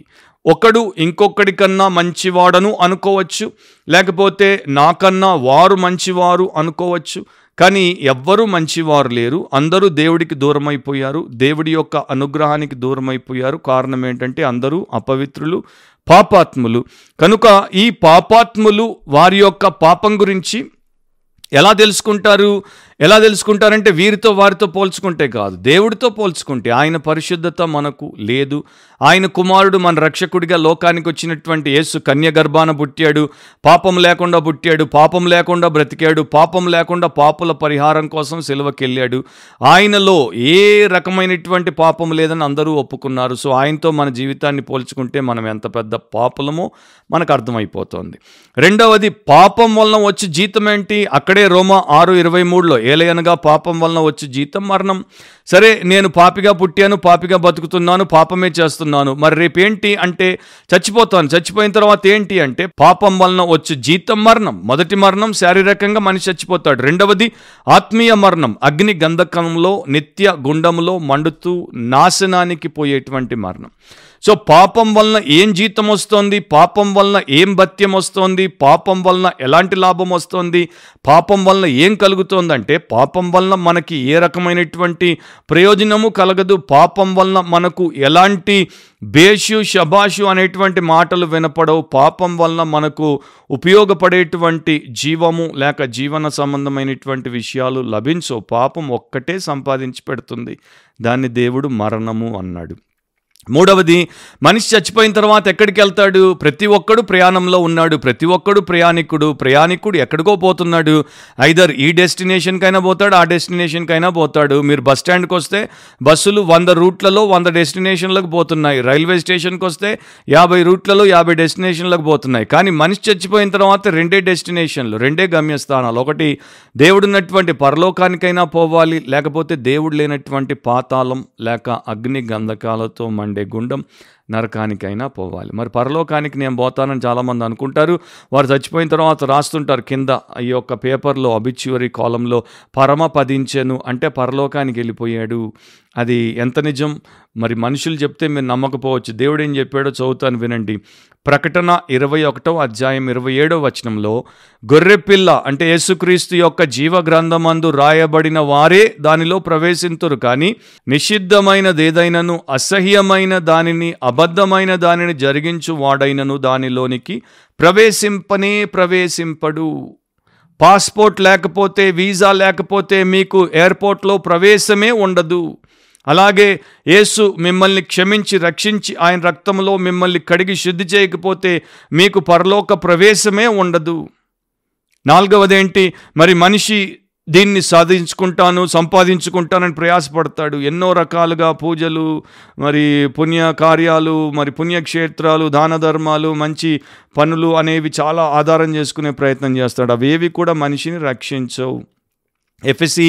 ఒకడు ఇంకొకడి కన్నా మంచివాడను అనుకోవచ్చు లేకపోతే నాకన్నా వారు మంచివారు అనుకోవచ్చు కానీ ఎవ్వరూ మంచివారు లేరు అందరూ దేవుడికి దూరమైపోయారు దేవుడి యొక్క అనుగ్రహానికి దూరమైపోయారు కారణం ఏంటంటే అందరూ అపవిత్రులు పాపాత్ములు కనుక ఈ పాపాత్ములు వారి యొక్క పాపం గురించి ఎలా తెలుసుకుంటారు ఎలా తెలుసుకుంటారంటే వీరితో వారితో పోల్చుకుంటే కాదు దేవుడితో పోల్చుకుంటే ఆయన పరిశుద్ధత మనకు లేదు ఆయన కుమారుడు మన రక్షకుడిగా లోకానికి వచ్చినటువంటి యేసు కన్య గర్భాన పుట్టాడు పాపం లేకుండా పుట్టాడు పాపం లేకుండా బ్రతికాడు పాపం లేకుండా పాపుల పరిహారం కోసం సిలువకెళ్ళాడు ఆయనలో ఏ రకమైనటువంటి పాపం లేదని అందరూ ఒప్పుకున్నారు సో ఆయనతో మన జీవితాన్ని పోల్చుకుంటే మనం ఎంత పెద్ద పాపులమో మనకు అర్థమైపోతుంది రెండవది పాపం వలన వచ్చే జీతం ఏంటి అక్కడే రోమా ఆరు ఇరవై మూడులో ఏలయనగా పాపం వలన వచ్చే జీతం మరణం సరే నేను పాపిగా పుట్టాను పాపిగా బతుకుతున్నాను పాపమే చేస్తున్నాను మరి రేపేంటి అంటే చచ్చిపోతాను చచ్చిపోయిన తర్వాత ఏంటి అంటే పాపం వలన వచ్చే జీతం మరణం మొదటి మరణం శారీరకంగా మనిషి చచ్చిపోతాడు రెండవది ఆత్మీయ మరణం అగ్ని గంధకంలో నిత్య గుండంలో మండుతూ నాశనానికి పోయేటువంటి మరణం సో పాపం వలన ఏం జీతం వస్తోంది పాపం వలన ఏం భత్యం వస్తోంది పాపం వలన ఎలాంటి లాభం వస్తోంది పాపం వలన ఏం కలుగుతోందంటే పాపం వలన మనకి ఏ రకమైనటువంటి ప్రయోజనము కలగదు పాపం వలన మనకు ఎలాంటి బేషు శబాషు అనేటువంటి మాటలు వినపడవు పాపం వలన మనకు ఉపయోగపడేటువంటి జీవము లేక జీవన సంబంధమైనటువంటి విషయాలు లభించవు పాపం ఒక్కటే సంపాదించి పెడుతుంది దాన్ని దేవుడు మరణము అన్నాడు మూడవది మనిషి చచ్చిపోయిన తర్వాత ఎక్కడికి వెళ్తాడు ప్రతి ఒక్కడు ప్రయాణంలో ఉన్నాడు ప్రతి ఒక్కడు ప్రయాణికుడు ప్రయాణికుడు ఎక్కడికో పోతున్నాడు ఐదర్ ఈ డెస్టినేషన్కైనా పోతాడు ఆ డెస్టినేషన్కైనా పోతాడు మీరు బస్ స్టాండ్కి వస్తే బస్సులు వంద రూట్లలో వంద డెస్టినేషన్లకు పోతున్నాయి రైల్వే స్టేషన్కి వస్తే యాభై రూట్లలో యాభై డెస్టినేషన్లకు పోతున్నాయి కానీ మనిషి చచ్చిపోయిన తర్వాత రెండే డెస్టినేషన్లు రెండే గమ్యస్థానాలు ఒకటి దేవుడు ఉన్నటువంటి పరలోకానికైనా పోవాలి లేకపోతే దేవుడు లేనటువంటి పాతాళం లేక అగ్ని గంధకాలతో మండి గుండె గుండం నరకానికైనా పోవాలి మరి పరలోకానికి నేను పోతానని చాలామంది అనుకుంటారు వారు చచ్చిపోయిన తర్వాత రాస్తుంటారు కింద ఈ యొక్క పేపర్లో అబిచ్యువరీ కాలంలో పరమ పదించెను అంటే పరలోకానికి వెళ్ళిపోయాడు అది ఎంత నిజం మరి మనుషులు చెప్తే మీరు నమ్మకపోవచ్చు దేవుడు ఏం చెప్పాడో చదువుతాను వినండి ప్రకటన ఇరవై ఒకటో అధ్యాయం ఇరవై ఏడో వచనంలో గొర్రెపిల్ల అంటే యేసుక్రీస్తు యొక్క జీవ గ్రంథమందు రాయబడిన వారే దానిలో ప్రవేశింతురు కానీ నిషిద్ధమైనది ఏదైనను అసహ్యమైన దానిని అబ అబద్ధమైన దానిని జరిగించు వాడైనను దానిలోనికి ప్రవేశింపనే ప్రవేశింపడు పాస్పోర్ట్ లేకపోతే వీసా లేకపోతే మీకు ఎయిర్పోర్ట్లో ప్రవేశమే ఉండదు అలాగే యేసు మిమ్మల్ని క్షమించి రక్షించి ఆయన రక్తంలో మిమ్మల్ని కడిగి శుద్ధి చేయకపోతే మీకు పరలోక ప్రవేశమే ఉండదు నాలుగవదేంటి మరి మనిషి దీన్ని సాధించుకుంటాను సంపాదించుకుంటానని ప్రయాసపడతాడు ఎన్నో రకాలుగా పూజలు మరి పుణ్య కార్యాలు మరి పుణ్యక్షేత్రాలు దాన ధర్మాలు మంచి పనులు అనేవి చాలా ఆధారం చేసుకునే ప్రయత్నం చేస్తాడు అవేవి కూడా మనిషిని రక్షించవు ఎఫ్ఎసి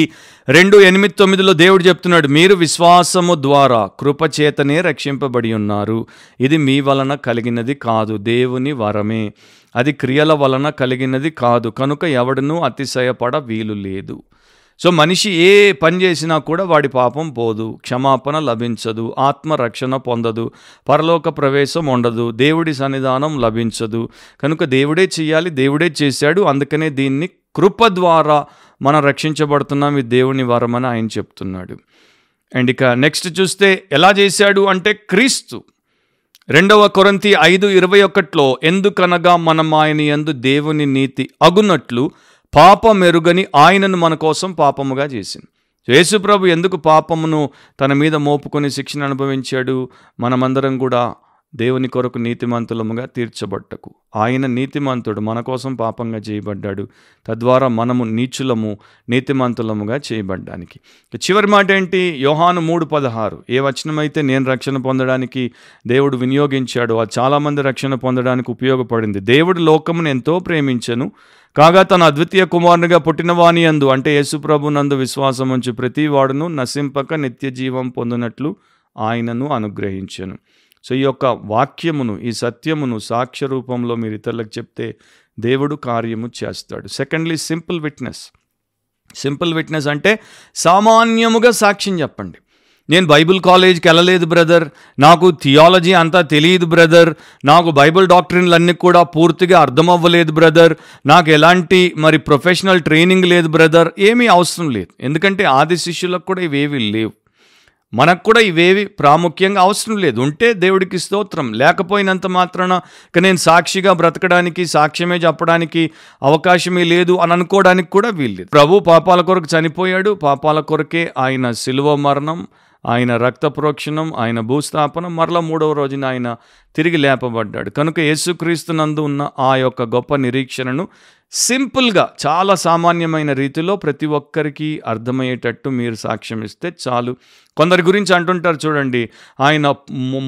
రెండు ఎనిమిది తొమ్మిదిలో దేవుడు చెప్తున్నాడు మీరు విశ్వాసము ద్వారా కృపచేతనే రక్షింపబడి ఉన్నారు ఇది మీ వలన కలిగినది కాదు దేవుని వరమే అది క్రియల వలన కలిగినది కాదు కనుక ఎవడనూ అతిశయపడ వీలు లేదు సో మనిషి ఏ పని చేసినా కూడా వాడి పాపం పోదు క్షమాపణ లభించదు ఆత్మరక్షణ పొందదు పరలోక ప్రవేశం ఉండదు దేవుడి సన్నిధానం లభించదు కనుక దేవుడే చేయాలి దేవుడే చేశాడు అందుకనే దీన్ని కృప ద్వారా మనం రక్షించబడుతున్నాం ఈ దేవుని వరమని ఆయన చెప్తున్నాడు అండ్ ఇక నెక్స్ట్ చూస్తే ఎలా చేశాడు అంటే క్రీస్తు రెండవ కొరంతి ఐదు ఇరవై ఒకటిలో ఎందుకనగా మనం ఆయన ఎందు దేవుని నీతి అగునట్లు పాపం మెరుగని ఆయనను మన కోసం పాపముగా చేసింది యేసుప్రభు ఎందుకు పాపమును తన మీద మోపుకొని శిక్షణ అనుభవించాడు మనమందరం కూడా దేవుని కొరకు నీతిమంతులముగా తీర్చబట్టకు ఆయన నీతిమంతుడు మన కోసం పాపంగా చేయబడ్డాడు తద్వారా మనము నీచులము నీతిమంతులముగా చేయబడ్డానికి చివరి మాట ఏంటి యోహాను మూడు పదహారు ఏ వచనమైతే నేను రక్షణ పొందడానికి దేవుడు వినియోగించాడు అది చాలామంది రక్షణ పొందడానికి ఉపయోగపడింది దేవుడు లోకమును ఎంతో ప్రేమించను కాగా తన అద్వితీయ కుమారునిగా పుట్టిన వాణి అందు అంటే నందు విశ్వాసం ఉంచి ప్రతి వాడును నశింపక నిత్య జీవం పొందినట్లు ఆయనను అనుగ్రహించను సో ఈ యొక్క వాక్యమును ఈ సత్యమును సాక్ష్య రూపంలో మీరు ఇతరులకు చెప్తే దేవుడు కార్యము చేస్తాడు secondly simple witness simple witness అంటే సామాన్యముగా సాక్ష్యం చెప్పండి నేను బైబిల్ కాలేజ్కి వెళ్ళలేదు బ్రదర్ నాకు థియాలజీ అంతా తెలియదు బ్రదర్ నాకు బైబిల్ డాక్టరీన్లన్నీ కూడా పూర్తిగా అర్థమవ్వలేదు బ్రదర్ నాకు ఎలాంటి మరి ప్రొఫెషనల్ ట్రైనింగ్ లేదు బ్రదర్ ఏమీ అవసరం లేదు ఎందుకంటే ఆది శిష్యులకు కూడా ఇవేవి లేవు మనకు కూడా ఇవేవి ప్రాముఖ్యంగా అవసరం లేదు ఉంటే దేవుడికి స్తోత్రం లేకపోయినంత మాత్రాన ఇక నేను సాక్షిగా బ్రతకడానికి సాక్ష్యమే చెప్పడానికి అవకాశమే లేదు అని అనుకోవడానికి కూడా వీల్లేదు ప్రభు పాపాల కొరకు చనిపోయాడు పాపాల కొరకే ఆయన సిలువ మరణం ఆయన రక్త ప్రోక్షణం ఆయన భూస్థాపనం మరలా మూడవ రోజున ఆయన తిరిగి లేపబడ్డాడు కనుక నందు ఉన్న ఆ యొక్క గొప్ప నిరీక్షణను సింపుల్గా చాలా సామాన్యమైన రీతిలో ప్రతి ఒక్కరికి అర్థమయ్యేటట్టు మీరు సాక్ష్యం ఇస్తే చాలు కొందరి గురించి అంటుంటారు చూడండి ఆయన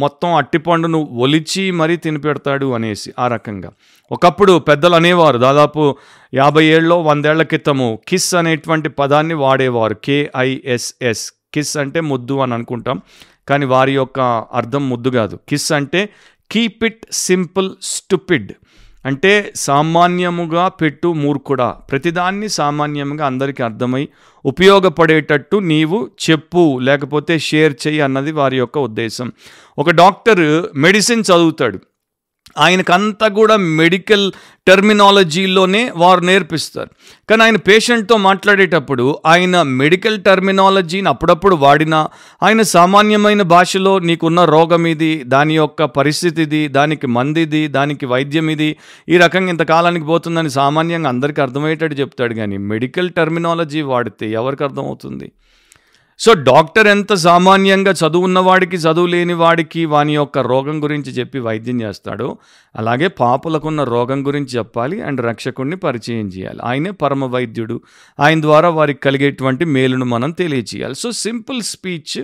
మొత్తం అట్టిపండును ఒలిచి మరీ తినిపెడతాడు అనేసి ఆ రకంగా ఒకప్పుడు పెద్దలు అనేవారు దాదాపు యాభై ఏళ్ళలో వందేళ్ల క్రితము కిస్ అనేటువంటి పదాన్ని వాడేవారు కేఐఎస్ఎస్ కిస్ అంటే ముద్దు అని అనుకుంటాం కానీ వారి యొక్క అర్థం ముద్దు కాదు కిస్ అంటే కీప్ ఇట్ సింపుల్ స్టూపిడ్ అంటే సామాన్యముగా పెట్టు మూర్ఖుడా ప్రతిదాన్ని సామాన్యంగా అందరికీ అర్థమై ఉపయోగపడేటట్టు నీవు చెప్పు లేకపోతే షేర్ చేయి అన్నది వారి యొక్క ఉద్దేశం ఒక డాక్టర్ మెడిసిన్ చదువుతాడు ఆయనకంతా కూడా మెడికల్ టెర్మినాలజీలోనే వారు నేర్పిస్తారు కానీ ఆయన పేషెంట్తో మాట్లాడేటప్పుడు ఆయన మెడికల్ టెర్మినాలజీని అప్పుడప్పుడు వాడినా ఆయన సామాన్యమైన భాషలో నీకున్న రోగం ఇది దాని యొక్క పరిస్థితి ఇది దానికి మందిది దానికి వైద్యం ఇది ఈ రకంగా ఇంతకాలానికి పోతుందని సామాన్యంగా అందరికీ అర్థమయ్యేటట్టు చెప్తాడు కానీ మెడికల్ టర్మినాలజీ వాడితే ఎవరికి అర్థమవుతుంది సో డాక్టర్ ఎంత సామాన్యంగా చదువు ఉన్నవాడికి చదువు లేని వాడికి వాని యొక్క రోగం గురించి చెప్పి వైద్యం చేస్తాడు అలాగే పాపులకున్న రోగం గురించి చెప్పాలి అండ్ రక్షకుణ్ణి పరిచయం చేయాలి ఆయనే పరమ వైద్యుడు ఆయన ద్వారా వారికి కలిగేటువంటి మేలును మనం తెలియచేయాలి సో సింపుల్ స్పీచ్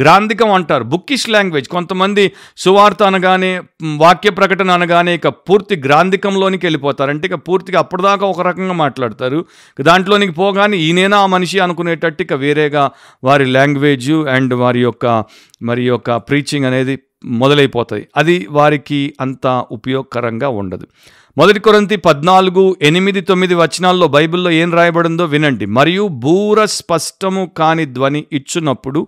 గ్రాంధికం అంటారు బుక్కిష్ లాంగ్వేజ్ కొంతమంది సువార్త అనగానే వాక్య ప్రకటన అనగానే ఇక పూర్తి గ్రాంధికంలోనికి వెళ్ళిపోతారు అంటే ఇక పూర్తిగా అప్పటిదాకా ఒక రకంగా మాట్లాడతారు దాంట్లోనికి పోగానే ఈయనైనా ఆ మనిషి అనుకునేటట్టు ఇక వేరేగా వారి లాంగ్వేజ్ అండ్ వారి యొక్క మరి యొక్క ప్రీచింగ్ అనేది మొదలైపోతుంది అది వారికి అంత ఉపయోగకరంగా ఉండదు మొదటి కొరంతి పద్నాలుగు ఎనిమిది తొమ్మిది వచనాల్లో బైబిల్లో ఏం రాయబడిందో వినండి మరియు బూర స్పష్టము కాని ధ్వని ఇచ్చునప్పుడు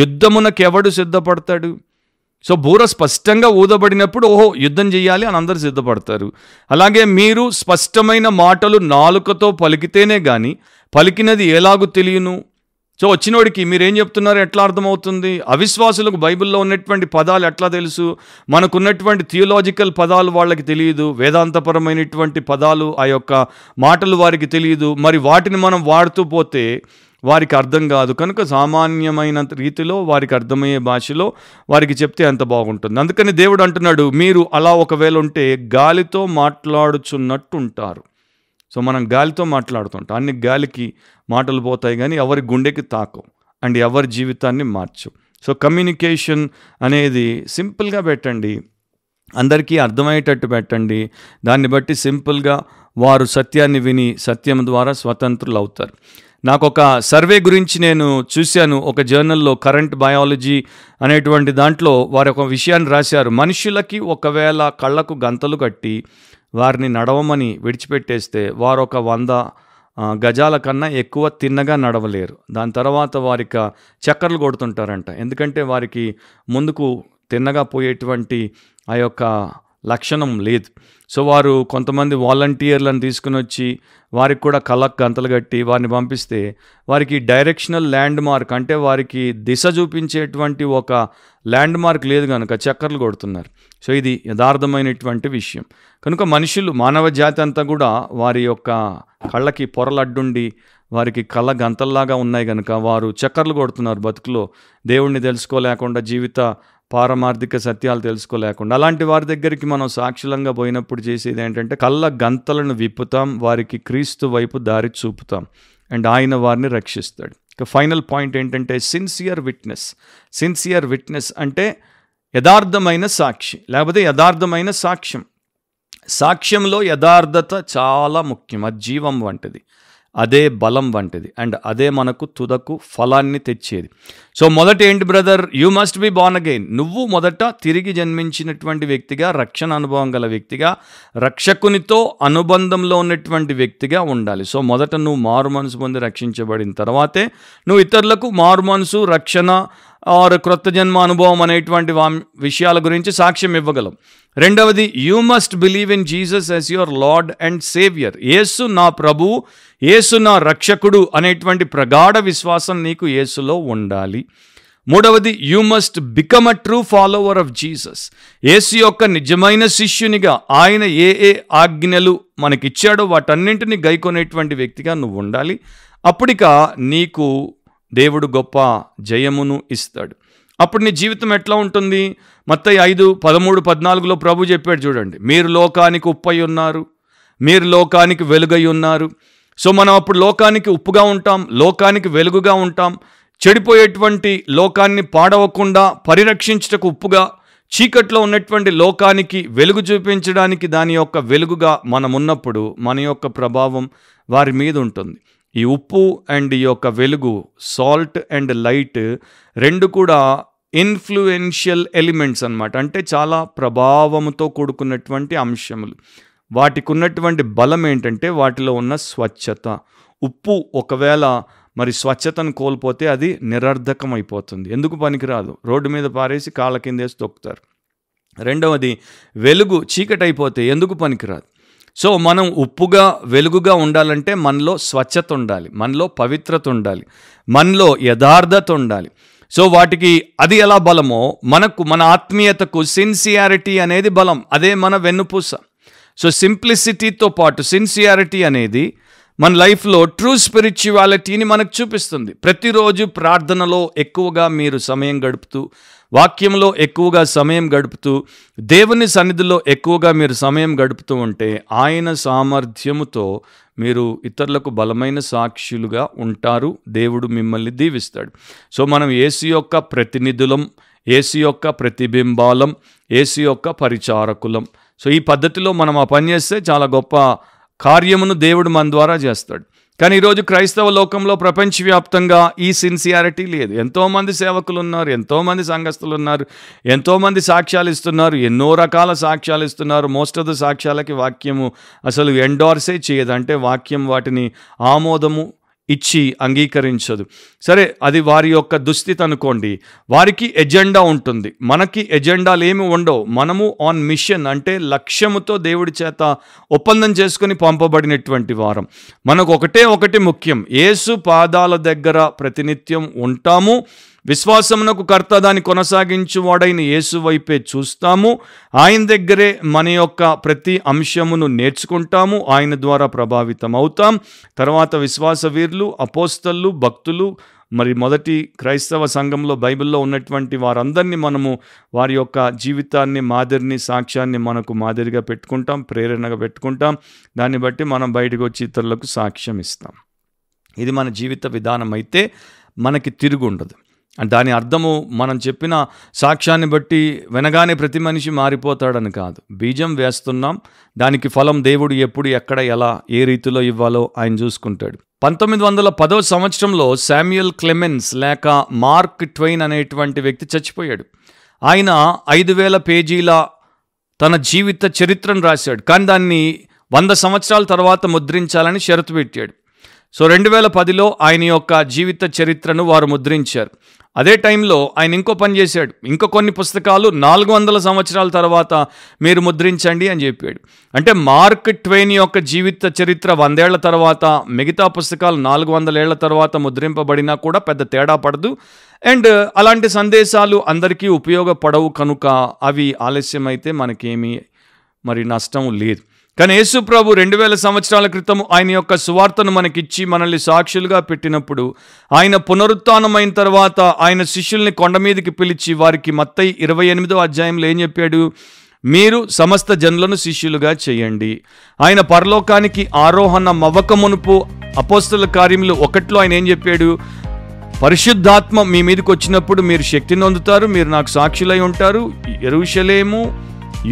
యుద్ధమునకెవడు సిద్ధపడతాడు సో బూర స్పష్టంగా ఊదబడినప్పుడు ఓహో యుద్ధం చేయాలి అని అందరు సిద్ధపడతారు అలాగే మీరు స్పష్టమైన మాటలు నాలుకతో పలికితేనే కానీ పలికినది ఎలాగూ తెలియను సో వచ్చినోడికి మీరేం చెప్తున్నారు ఎట్లా అర్థమవుతుంది అవిశ్వాసులకు బైబిల్లో ఉన్నటువంటి పదాలు ఎట్లా తెలుసు మనకున్నటువంటి థియోలాజికల్ పదాలు వాళ్ళకి తెలియదు వేదాంతపరమైనటువంటి పదాలు ఆ యొక్క మాటలు వారికి తెలియదు మరి వాటిని మనం వాడుతూ పోతే వారికి అర్థం కాదు కనుక సామాన్యమైన రీతిలో వారికి అర్థమయ్యే భాషలో వారికి చెప్తే అంత బాగుంటుంది అందుకని దేవుడు అంటున్నాడు మీరు అలా ఒకవేళ ఉంటే గాలితో మాట్లాడుచున్నట్టు ఉంటారు సో మనం గాలితో మాట్లాడుతుంటాం అన్ని గాలికి మాటలు పోతాయి కానీ ఎవరి గుండెకి తాకవు అండ్ ఎవరి జీవితాన్ని మార్చు సో కమ్యూనికేషన్ అనేది సింపుల్గా పెట్టండి అందరికీ అర్థమయ్యేటట్టు పెట్టండి దాన్ని బట్టి సింపుల్గా వారు సత్యాన్ని విని సత్యం ద్వారా స్వతంత్రులు అవుతారు నాకు ఒక సర్వే గురించి నేను చూశాను ఒక జర్నల్లో కరెంట్ బయాలజీ అనేటువంటి దాంట్లో వారి ఒక విషయాన్ని రాశారు మనుషులకి ఒకవేళ కళ్ళకు గంతలు కట్టి వారిని నడవమని విడిచిపెట్టేస్తే వారు ఒక వంద గజాల కన్నా ఎక్కువ తిన్నగా నడవలేరు దాని తర్వాత వారికి చక్కర్లు కొడుతుంటారంట ఎందుకంటే వారికి ముందుకు తిన్నగా పోయేటువంటి ఆ యొక్క లక్షణం లేదు సో వారు కొంతమంది వాలంటీర్లను తీసుకుని వచ్చి వారికి కూడా కళ్ళకు గంతలు కట్టి వారిని పంపిస్తే వారికి డైరెక్షనల్ ల్యాండ్ మార్క్ అంటే వారికి దిశ చూపించేటువంటి ఒక ల్యాండ్ మార్క్ లేదు కనుక చక్కర్లు కొడుతున్నారు సో ఇది యథార్థమైనటువంటి విషయం కనుక మనుషులు మానవ జాతి అంతా కూడా వారి యొక్క కళ్ళకి పొరలు అడ్డుండి వారికి కళ్ళ గంతల్లాగా ఉన్నాయి కనుక వారు చక్కర్లు కొడుతున్నారు బతుకులో దేవుణ్ణి తెలుసుకోలేకుండా జీవిత పారమార్థిక సత్యాలు తెలుసుకోలేకుండా అలాంటి వారి దగ్గరికి మనం సాక్షులంగా పోయినప్పుడు చేసేది ఏంటంటే కళ్ళ గంతలను విప్పుతాం వారికి క్రీస్తు వైపు దారి చూపుతాం అండ్ ఆయన వారిని రక్షిస్తాడు ఇక ఫైనల్ పాయింట్ ఏంటంటే సిన్సియర్ విట్నెస్ సిన్సియర్ విట్నెస్ అంటే యథార్థమైన సాక్షి లేకపోతే యథార్థమైన సాక్ష్యం సాక్ష్యంలో యథార్థత చాలా ముఖ్యం అది జీవం వంటిది అదే బలం వంటిది అండ్ అదే మనకు తుదకు ఫలాన్ని తెచ్చేది సో మొదట ఏంటి brother you must be born again నువ్వు మొదట తిరిగి జన్మించినటువంటి వ్యక్తిగా రక్షణ అనుభవం గల వ్యక్తిగా రక్షకునితో అనుబంధంలో ఉన్నటువంటి వ్యక్తిగా ఉండాలి సో మొదట నువ్వు మారు మనసు పొంది రక్షించబడిన తర్వాతే నువ్వు ఇతరులకు మారు మనసు రక్షణ ఆర్ క్రొత్త జన్మ అనుభవం అనేటువంటి విషయాల గురించి సాక్ష్యం ఇవ్వగలం రెండవది you must believe in Jesus as your Lord and saviour Yesu నా ప్రభు యేసు నా రక్షకుడు అనేటువంటి ప్రగాఢ విశ్వాసం నీకు యేసులో ఉండాలి మూడవది you must become a true follower of Jesus Yesu యొక్క నిజమైన శిష్యునిగా ఆయన ఏ ఏ ఆజ్ఞలు మనకిచ్చాడో వాటన్నింటినీ గైకొనేటువంటి వ్యక్తిగా నువ్వు ఉండాలి అప్పటిక నీకు దేవుడు గొప్ప జయమును ఇస్తాడు అప్పుడు నీ జీవితం ఎట్లా ఉంటుంది మొత్తం ఐదు పదమూడు పద్నాలుగులో ప్రభు చెప్పాడు చూడండి మీరు లోకానికి ఉప్పై ఉన్నారు మీరు లోకానికి వెలుగై ఉన్నారు సో మనం అప్పుడు లోకానికి ఉప్పుగా ఉంటాం లోకానికి వెలుగుగా ఉంటాం చెడిపోయేటువంటి లోకాన్ని పాడవకుండా పరిరక్షించటకు ఉప్పుగా చీకట్లో ఉన్నటువంటి లోకానికి వెలుగు చూపించడానికి దాని యొక్క వెలుగుగా మనం ఉన్నప్పుడు మన యొక్క ప్రభావం వారి మీద ఉంటుంది ఈ ఉప్పు అండ్ ఈ యొక్క వెలుగు సాల్ట్ అండ్ లైట్ రెండు కూడా ఇన్ఫ్లుయెన్షియల్ ఎలిమెంట్స్ అనమాట అంటే చాలా ప్రభావంతో కూడుకున్నటువంటి అంశములు వాటికి ఉన్నటువంటి బలం ఏంటంటే వాటిలో ఉన్న స్వచ్ఛత ఉప్పు ఒకవేళ మరి స్వచ్ఛతను కోల్పోతే అది నిరర్ధకం అయిపోతుంది ఎందుకు పనికిరాదు రోడ్డు మీద పారేసి కాళ్ళ కిందేసి తొక్కుతారు రెండవది వెలుగు చీకటైపోతే ఎందుకు పనికిరాదు సో మనం ఉప్పుగా వెలుగుగా ఉండాలంటే మనలో స్వచ్ఛత ఉండాలి మనలో పవిత్రత ఉండాలి మనలో యథార్థత ఉండాలి సో వాటికి అది ఎలా బలమో మనకు మన ఆత్మీయతకు సిన్సియారిటీ అనేది బలం అదే మన వెన్నుపూస సో సింప్లిసిటీతో పాటు సిన్సియారిటీ అనేది మన లైఫ్లో ట్రూ స్పిరిచువాలిటీని మనకు చూపిస్తుంది ప్రతిరోజు ప్రార్థనలో ఎక్కువగా మీరు సమయం గడుపుతూ వాక్యంలో ఎక్కువగా సమయం గడుపుతూ దేవుని సన్నిధిలో ఎక్కువగా మీరు సమయం గడుపుతూ ఉంటే ఆయన సామర్థ్యముతో మీరు ఇతరులకు బలమైన సాక్షులుగా ఉంటారు దేవుడు మిమ్మల్ని దీవిస్తాడు సో మనం ఏసు యొక్క ప్రతినిధులం ఏసు యొక్క ప్రతిబింబాలం ఏసు యొక్క పరిచారకులం సో ఈ పద్ధతిలో మనం ఆ పని చేస్తే చాలా గొప్ప కార్యమును దేవుడు మన ద్వారా చేస్తాడు కానీ ఈరోజు క్రైస్తవ లోకంలో ప్రపంచవ్యాప్తంగా ఈ సిన్సియారిటీ లేదు ఎంతోమంది సేవకులు ఉన్నారు ఎంతోమంది సంఘస్థులు ఉన్నారు ఎంతోమంది సాక్ష్యాలు ఇస్తున్నారు ఎన్నో రకాల సాక్ష్యాలు ఇస్తున్నారు మోస్ట్ ఆఫ్ ద సాక్ష్యాలకి వాక్యము అసలు ఎండోర్సే చేయదు అంటే వాక్యం వాటిని ఆమోదము ఇచ్చి అంగీకరించదు సరే అది వారి యొక్క దుస్థితి అనుకోండి వారికి ఎజెండా ఉంటుంది మనకి ఎజెండాలు ఏమి ఉండవు మనము ఆన్ మిషన్ అంటే లక్ష్యముతో దేవుడి చేత ఒప్పందం చేసుకుని పంపబడినటువంటి వారం మనకు ఒకటే ఒకటి ముఖ్యం ఏసు పాదాల దగ్గర ప్రతినిత్యం ఉంటాము విశ్వాసమునకు కర్త దాన్ని కొనసాగించు వాడైన యేసు వైపే చూస్తాము ఆయన దగ్గరే మన యొక్క ప్రతి అంశమును నేర్చుకుంటాము ఆయన ద్వారా ప్రభావితం అవుతాం తర్వాత విశ్వాస వీరులు అపోస్తళ్ళు భక్తులు మరి మొదటి క్రైస్తవ సంఘంలో బైబిల్లో ఉన్నటువంటి వారందరినీ మనము వారి యొక్క జీవితాన్ని మాదిరిని సాక్ష్యాన్ని మనకు మాదిరిగా పెట్టుకుంటాం ప్రేరణగా పెట్టుకుంటాం దాన్ని బట్టి మనం బయటకు వచ్చి ఇతరులకు సాక్ష్యం ఇస్తాం ఇది మన జీవిత విధానం అయితే మనకి తిరుగు ఉండదు దాని అర్థము మనం చెప్పిన సాక్ష్యాన్ని బట్టి వినగానే ప్రతి మనిషి మారిపోతాడని కాదు బీజం వేస్తున్నాం దానికి ఫలం దేవుడు ఎప్పుడు ఎక్కడ ఎలా ఏ రీతిలో ఇవ్వాలో ఆయన చూసుకుంటాడు పంతొమ్మిది వందల పదవ సంవత్సరంలో శామ్యుయల్ క్లెమెన్స్ లేక మార్క్ ట్వైన్ అనేటువంటి వ్యక్తి చచ్చిపోయాడు ఆయన ఐదు వేల పేజీల తన జీవిత చరిత్రను రాశాడు కానీ దాన్ని వంద సంవత్సరాల తర్వాత ముద్రించాలని షరతు పెట్టాడు సో రెండు వేల పదిలో ఆయన యొక్క జీవిత చరిత్రను వారు ముద్రించారు అదే టైంలో ఆయన ఇంకో పని చేశాడు ఇంకో కొన్ని పుస్తకాలు నాలుగు వందల సంవత్సరాల తర్వాత మీరు ముద్రించండి అని చెప్పాడు అంటే మార్క్ ట్వెయిన్ యొక్క జీవిత చరిత్ర వందేళ్ల తర్వాత మిగతా పుస్తకాలు నాలుగు వందల తర్వాత ముద్రింపబడినా కూడా పెద్ద తేడా పడదు అండ్ అలాంటి సందేశాలు అందరికీ ఉపయోగపడవు కనుక అవి ఆలస్యమైతే మనకేమీ మరి నష్టం లేదు కానీ ప్రభు రెండు వేల సంవత్సరాల క్రితం ఆయన యొక్క సువార్తను మనకిచ్చి మనల్ని సాక్షులుగా పెట్టినప్పుడు ఆయన పునరుత్నమైన తర్వాత ఆయన శిష్యుల్ని కొండ మీదకి పిలిచి వారికి మత్తయి ఇరవై ఎనిమిదో అధ్యాయంలో ఏం చెప్పాడు మీరు సమస్త జనులను శిష్యులుగా చేయండి ఆయన పరలోకానికి ఆరోహణ మవ్వక మునుపు అపోస్తుల కార్యములు ఒకట్లో ఆయన ఏం చెప్పాడు పరిశుద్ధాత్మ మీ మీదకి వచ్చినప్పుడు మీరు శక్తిని అందుతారు మీరు నాకు సాక్షులై ఉంటారు ఎరుషలేము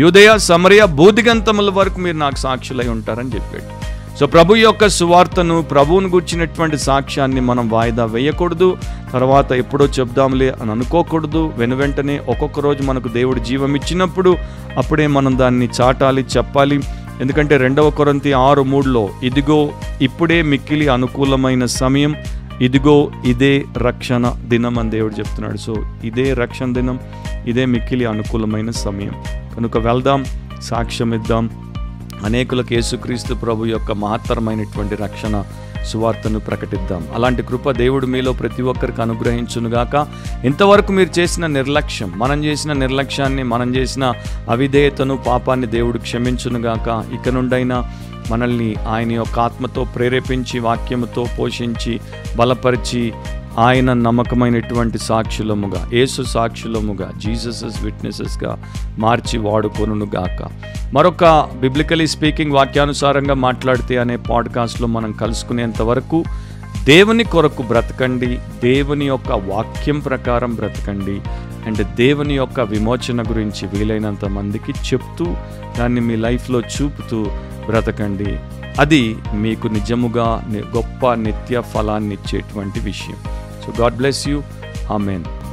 యుదయ సమరయ బూదిగంతముల వరకు మీరు నాకు సాక్షులై ఉంటారని చెప్పాడు సో ప్రభు యొక్క సువార్తను ప్రభువును గుర్చినటువంటి సాక్ష్యాన్ని మనం వాయిదా వేయకూడదు తర్వాత ఎప్పుడో చెప్దాంలే అని అనుకోకూడదు వెనువెంటనే ఒక్కొక్క రోజు మనకు దేవుడు జీవం ఇచ్చినప్పుడు అప్పుడే మనం దాన్ని చాటాలి చెప్పాలి ఎందుకంటే రెండవ కొరంతి ఆరు మూడులో ఇదిగో ఇప్పుడే మిక్కిలి అనుకూలమైన సమయం ఇదిగో ఇదే రక్షణ దినం అని దేవుడు చెప్తున్నాడు సో ఇదే రక్షణ దినం ఇదే మిక్కిలి అనుకూలమైన సమయం కనుక వెళ్దాం సాక్ష్యం ఇద్దాం అనేకులకు యేసుక్రీస్తు ప్రభు యొక్క మహత్తరమైనటువంటి రక్షణ సువార్తను ప్రకటిద్దాం అలాంటి కృప దేవుడు మీలో ప్రతి ఒక్కరికి అనుగ్రహించునుగాక ఇంతవరకు మీరు చేసిన నిర్లక్ష్యం మనం చేసిన నిర్లక్ష్యాన్ని మనం చేసిన అవిధేయతను పాపాన్ని దేవుడు క్షమించునుగాక ఇక నుండైనా మనల్ని ఆయన యొక్క ఆత్మతో ప్రేరేపించి వాక్యముతో పోషించి బలపరిచి ఆయన నమ్మకమైనటువంటి సాక్షులముగా యేసు సాక్షులముగా జీసస్ విట్నెసెస్గా మార్చి వాడుకొను గాక మరొక బిబ్లికలీ స్పీకింగ్ వాక్యానుసారంగా మాట్లాడితే అనే పాడ్కాస్ట్లో మనం కలుసుకునేంత వరకు దేవుని కొరకు బ్రతకండి దేవుని యొక్క వాక్యం ప్రకారం బ్రతకండి అండ్ దేవుని యొక్క విమోచన గురించి వీలైనంత మందికి చెప్తూ దాన్ని మీ లైఫ్లో చూపుతూ బ్రతకండి అది మీకు నిజముగా గొప్ప నిత్య ఫలాన్ని ఇచ్చేటువంటి విషయం So God bless you. Amen.